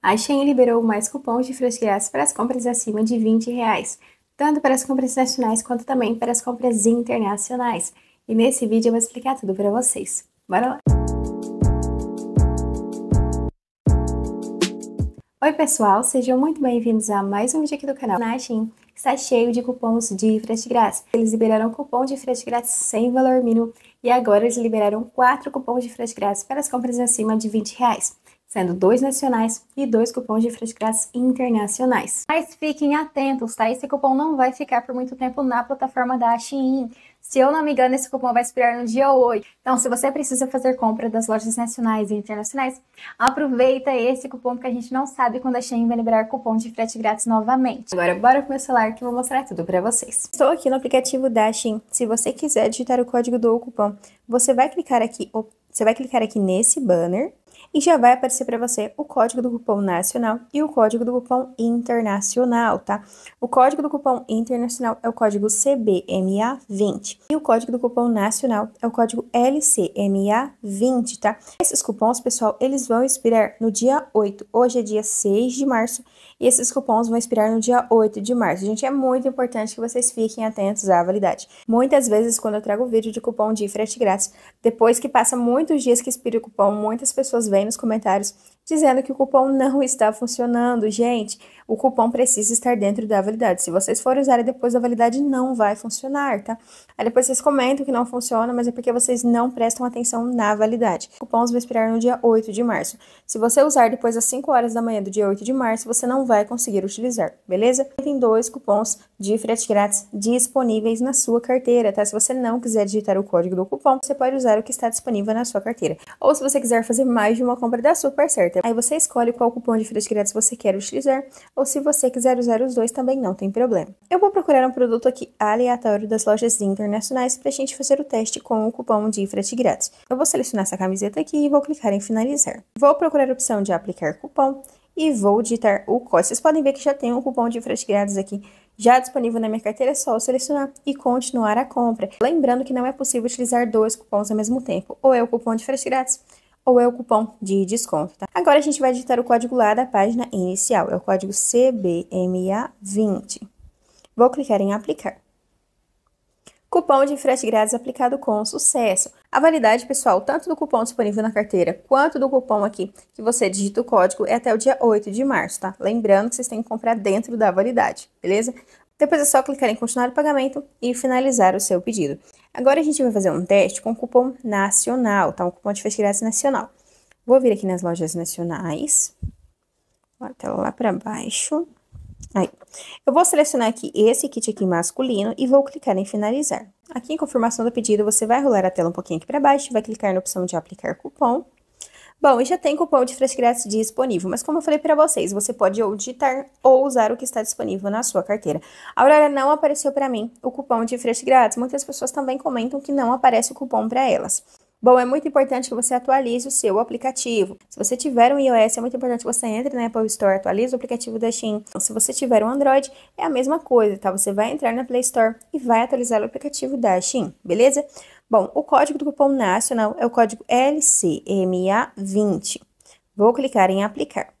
A Shein liberou mais cupons de frete para as compras acima de 20 reais, tanto para as compras nacionais quanto também para as compras internacionais. E nesse vídeo eu vou explicar tudo para vocês. Bora lá! Oi pessoal, sejam muito bem-vindos a mais um vídeo aqui do canal Na Shein está cheio de cupons de frete grátis. Eles liberaram cupom de frete grátis sem valor mínimo e agora eles liberaram quatro cupons de frete grátis para as compras acima de 20 reais sendo dois nacionais e dois cupons de frete grátis internacionais. Mas fiquem atentos, tá? Esse cupom não vai ficar por muito tempo na plataforma da Shein. Se eu não me engano, esse cupom vai expirar no dia 8. Então, se você precisa fazer compra das lojas nacionais e internacionais, aproveita esse cupom, porque a gente não sabe quando a Shein vai liberar cupom de frete grátis novamente. Agora, bora pro meu celular que eu vou mostrar tudo para vocês. Estou aqui no aplicativo da Shein. Se você quiser digitar o código do cupom, você vai clicar aqui, você vai clicar aqui nesse banner e já vai aparecer para você o código do cupom nacional e o código do cupom internacional, tá? O código do cupom internacional é o código CBMA20 e o código do cupom nacional é o código LCMA20, tá? Esses cupons, pessoal, eles vão expirar no dia 8. Hoje é dia 6 de março e esses cupons vão expirar no dia 8 de março. Gente, é muito importante que vocês fiquem atentos à validade. Muitas vezes, quando eu trago vídeo de cupom de frete grátis, depois que passa muitos dias que expira o cupom, muitas pessoas vêm nos comentários dizendo que o cupom não está funcionando. Gente, o cupom precisa estar dentro da validade. Se vocês forem usar depois da validade, não vai funcionar, tá? Aí depois vocês comentam que não funciona, mas é porque vocês não prestam atenção na validade. Cupons vão expirar no dia 8 de março. Se você usar depois das 5 horas da manhã do dia 8 de março, você não vai conseguir utilizar, beleza? Tem dois cupons de frete grátis disponíveis na sua carteira, tá? Se você não quiser digitar o código do cupom, você pode usar o que está disponível na sua carteira. Ou se você quiser fazer mais de uma compra da Super Certa, Aí você escolhe qual cupom de frete grátis você quer utilizar, ou se você quiser usar os dois também não tem problema. Eu vou procurar um produto aqui aleatório das lojas internacionais para a gente fazer o teste com o cupom de frete grátis. Eu vou selecionar essa camiseta aqui e vou clicar em finalizar. Vou procurar a opção de aplicar cupom e vou digitar o código. Vocês podem ver que já tem um cupom de frete grátis aqui já disponível na minha carteira, é só selecionar e continuar a compra. Lembrando que não é possível utilizar dois cupons ao mesmo tempo, ou é o cupom de frete grátis, ou é o cupom de desconto, tá? Agora a gente vai digitar o código lá da página inicial, é o código CBMA20. Vou clicar em aplicar. Cupom de frete grátis aplicado com sucesso. A validade, pessoal, tanto do cupom disponível na carteira quanto do cupom aqui que você digita o código é até o dia 8 de março, tá? Lembrando que vocês têm que comprar dentro da validade, beleza? Depois é só clicar em continuar o pagamento e finalizar o seu pedido. Agora a gente vai fazer um teste com cupom nacional, tá? Um cupom de frete grátis nacional. Vou vir aqui nas lojas nacionais. A tela lá para baixo. Aí. Eu vou selecionar aqui esse kit aqui masculino e vou clicar em finalizar. Aqui em confirmação do pedido, você vai rolar a tela um pouquinho aqui para baixo, vai clicar na opção de aplicar cupom. Bom, e já tem cupom de frete grátis disponível, mas como eu falei para vocês, você pode ou digitar ou usar o que está disponível na sua carteira. A Aurora não apareceu para mim o cupom de frete grátis. Muitas pessoas também comentam que não aparece o cupom para elas. Bom, é muito importante que você atualize o seu aplicativo. Se você tiver um iOS, é muito importante que você entre na Apple Store, atualize o aplicativo da Shein. Se você tiver um Android, é a mesma coisa, tá? Você vai entrar na Play Store e vai atualizar o aplicativo da Shein, beleza? Bom, o código do cupom nacional é o código LCMA20. Vou clicar em aplicar.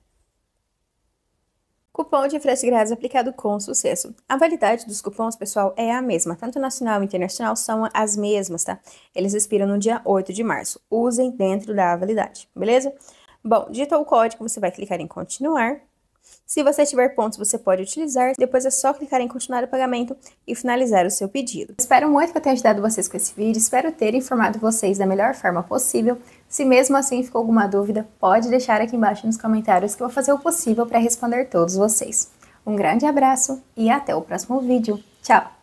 Cupom de frete grátis aplicado com sucesso. A validade dos cupons, pessoal, é a mesma. Tanto nacional e internacional são as mesmas, tá? Eles expiram no dia 8 de março. Usem dentro da validade, beleza? Bom, digita o código, você vai clicar em continuar. Se você tiver pontos, você pode utilizar. Depois é só clicar em continuar o pagamento e finalizar o seu pedido. Espero muito que eu tenha ajudado vocês com esse vídeo. Espero ter informado vocês da melhor forma possível. Se mesmo assim ficou alguma dúvida, pode deixar aqui embaixo nos comentários que eu vou fazer o possível para responder todos vocês. Um grande abraço e até o próximo vídeo. Tchau!